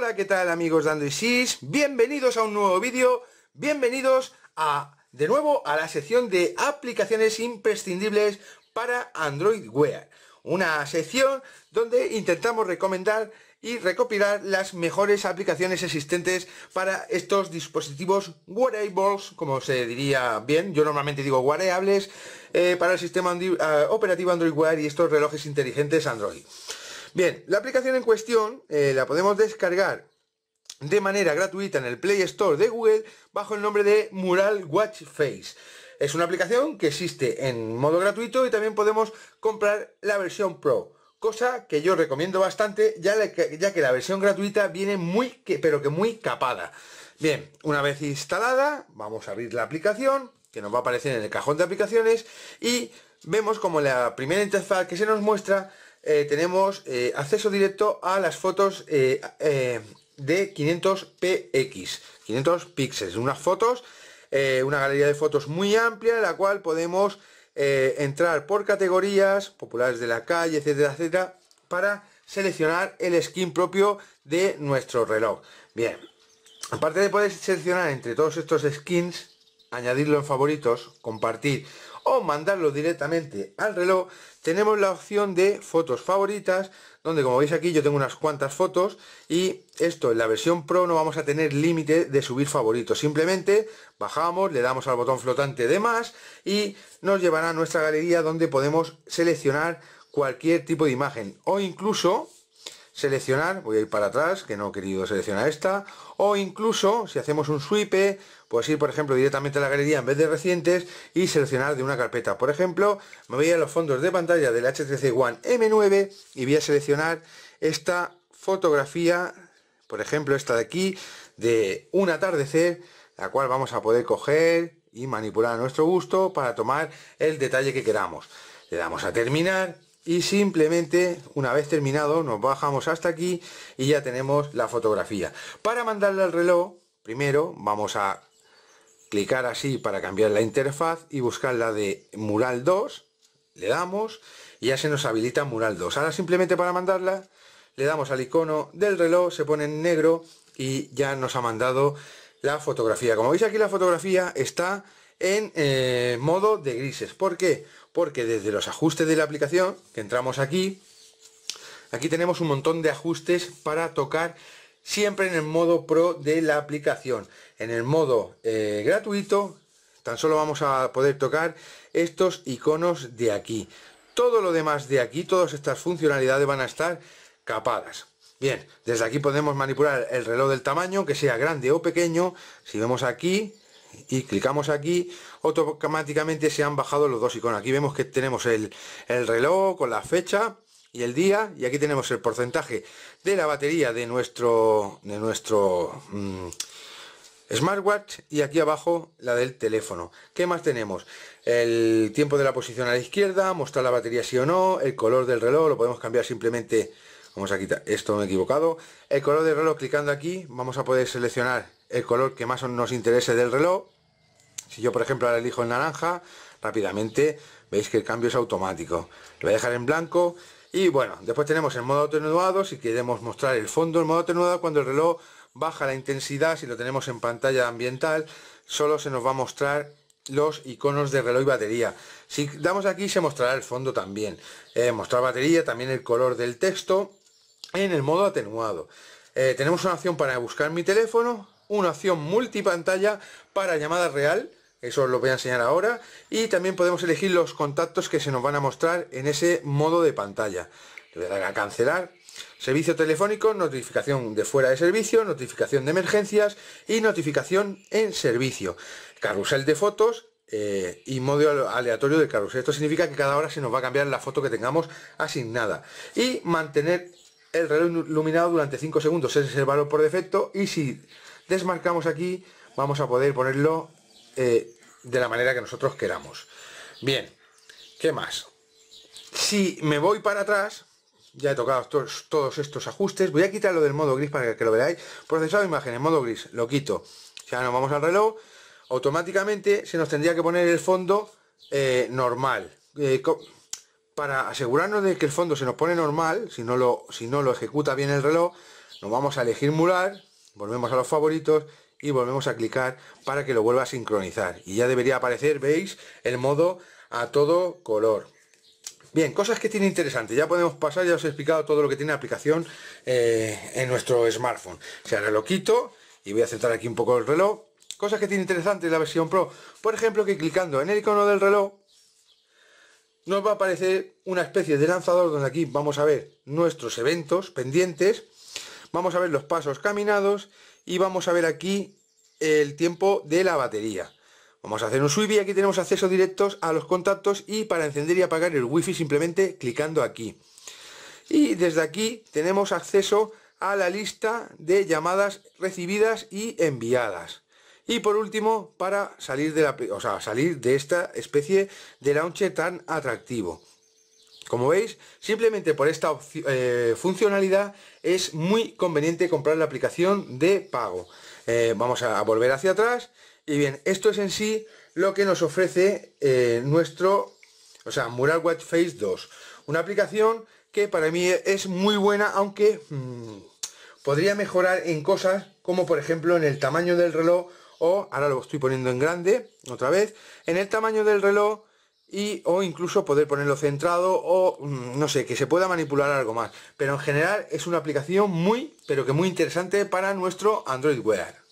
Hola, ¿qué tal amigos de Android Bienvenidos a un nuevo vídeo, bienvenidos a, de nuevo a la sección de aplicaciones imprescindibles para Android Wear. Una sección donde intentamos recomendar y recopilar las mejores aplicaciones existentes para estos dispositivos wearables, como se diría bien, yo normalmente digo wearables, eh, para el sistema eh, operativo Android Wear y estos relojes inteligentes Android. Bien, la aplicación en cuestión eh, la podemos descargar de manera gratuita en el Play Store de Google bajo el nombre de Mural Watch Face. Es una aplicación que existe en modo gratuito y también podemos comprar la versión Pro, cosa que yo recomiendo bastante ya, que, ya que la versión gratuita viene muy, pero que muy capada. Bien, una vez instalada, vamos a abrir la aplicación, que nos va a aparecer en el cajón de aplicaciones, y vemos como la primera interfaz que se nos muestra eh, tenemos eh, acceso directo a las fotos eh, de 500 px, 500 píxeles, unas fotos, una galería de fotos muy amplia, la cual podemos entrar por categorías, populares de la calle, etcétera, etcétera, para seleccionar el skin propio de nuestro reloj. Bien, aparte de poder seleccionar entre todos estos skins, añadirlo en favoritos, compartir o mandarlo directamente al reloj, tenemos la opción de fotos favoritas, donde como veis aquí yo tengo unas cuantas fotos y esto en la versión Pro no vamos a tener límite de subir favoritos, simplemente bajamos, le damos al botón flotante de más y nos llevará a nuestra galería donde podemos seleccionar cualquier tipo de imagen o incluso seleccionar, voy a ir para atrás, que no he querido seleccionar esta, o incluso si hacemos un swipe, pues ir por ejemplo directamente a la galería en vez de recientes y seleccionar de una carpeta. Por ejemplo, me voy a los fondos de pantalla del h One M9 y voy a seleccionar esta fotografía, por ejemplo esta de aquí, de un atardecer, la cual vamos a poder coger y manipular a nuestro gusto para tomar el detalle que queramos. Le damos a terminar y simplemente una vez terminado nos bajamos hasta aquí y ya tenemos la fotografía. Para mandarle al reloj, primero vamos a clicar así para cambiar la interfaz y buscar la de mural 2, le damos y ya se nos habilita mural 2. Ahora simplemente para mandarla le damos al icono del reloj, se pone en negro y ya nos ha mandado la fotografía. Como veis aquí la fotografía está en eh, modo de grises. ¿Por qué? porque desde los ajustes de la aplicación, que entramos aquí, aquí tenemos un montón de ajustes para tocar siempre en el modo pro de la aplicación. En el modo eh, gratuito, tan solo vamos a poder tocar estos iconos de aquí. Todo lo demás de aquí, todas estas funcionalidades van a estar capadas. Bien, desde aquí podemos manipular el reloj del tamaño, que sea grande o pequeño. Si vemos aquí, y clicamos aquí, automáticamente se han bajado los dos iconos. Aquí vemos que tenemos el, el reloj con la fecha y el día y aquí tenemos el porcentaje de la batería de nuestro de nuestro mm, smartwatch y aquí abajo la del teléfono ¿qué más tenemos? el tiempo de la posición a la izquierda mostrar la batería sí o no el color del reloj lo podemos cambiar simplemente vamos a quitar esto me he equivocado el color del reloj clicando aquí vamos a poder seleccionar el color que más nos interese del reloj. Si yo, por ejemplo, ahora elijo en naranja, rápidamente veis que el cambio es automático. Lo voy a dejar en blanco y bueno, después tenemos el modo atenuado, si queremos mostrar el fondo, el modo atenuado cuando el reloj baja la intensidad, si lo tenemos en pantalla ambiental, solo se nos va a mostrar los iconos de reloj y batería. Si damos aquí se mostrará el fondo también. Eh, mostrar batería, también el color del texto en el modo atenuado. Eh, tenemos una opción para buscar mi teléfono, una opción multipantalla para llamada real, eso os lo voy a enseñar ahora, y también podemos elegir los contactos que se nos van a mostrar en ese modo de pantalla. Le voy a dar a cancelar, servicio telefónico, notificación de fuera de servicio, notificación de emergencias y notificación en servicio. Carrusel de fotos, eh, y modo aleatorio de carrusel. Esto significa que cada hora se nos va a cambiar la foto que tengamos asignada. Y mantener el reloj iluminado durante 5 segundos. Ese es el valor por defecto. Y si desmarcamos aquí, vamos a poder ponerlo eh, de la manera que nosotros queramos. Bien, ¿qué más? Si me voy para atrás, ya he tocado todos, estos ajustes, voy a quitarlo del modo gris para que lo veáis. Procesado de imágenes, modo gris, lo quito. Ya nos vamos al reloj, automáticamente se nos tendría que poner el fondo eh, normal. Eh, para asegurarnos de que el fondo se nos pone normal, si no, lo, si no lo ejecuta bien el reloj, nos vamos a elegir mular volvemos a los favoritos y volvemos a clicar para que lo vuelva a sincronizar y ya debería aparecer veis el modo a todo color bien cosas que tiene interesante ya podemos pasar ya os he explicado todo lo que tiene la aplicación eh, en nuestro smartphone se sea ahora lo quito y voy a centrar aquí un poco el reloj cosas que tiene interesante la versión pro por ejemplo que clicando en el icono del reloj nos va a aparecer una especie de lanzador donde aquí vamos a ver nuestros eventos pendientes vamos a ver los pasos caminados y vamos a ver aquí el tiempo de la batería. Vamos a hacer un swipe y aquí tenemos acceso directos a los contactos y para encender y apagar el wifi simplemente clicando aquí. Y desde aquí tenemos acceso a la lista de llamadas recibidas y enviadas. Y por último, para salir de, salir de esta especie de launcher tan atractivo. Como veis, simplemente por esta eh, funcionalidad es muy conveniente comprar la aplicación de pago. Eh, vamos a volver hacia atrás. Y bien, esto es en sí lo que nos ofrece eh, nuestro, o sea, Mural Watch Face 2. Una aplicación que para mí es muy buena, aunque mm, podría mejorar en cosas como por ejemplo en el tamaño del reloj o, ahora lo estoy poniendo en grande, otra vez, en el tamaño del reloj y o incluso poder ponerlo centrado o mm, no sé, que se pueda manipular algo más. Pero en general es una aplicación muy, pero que muy interesante para nuestro Android Wear.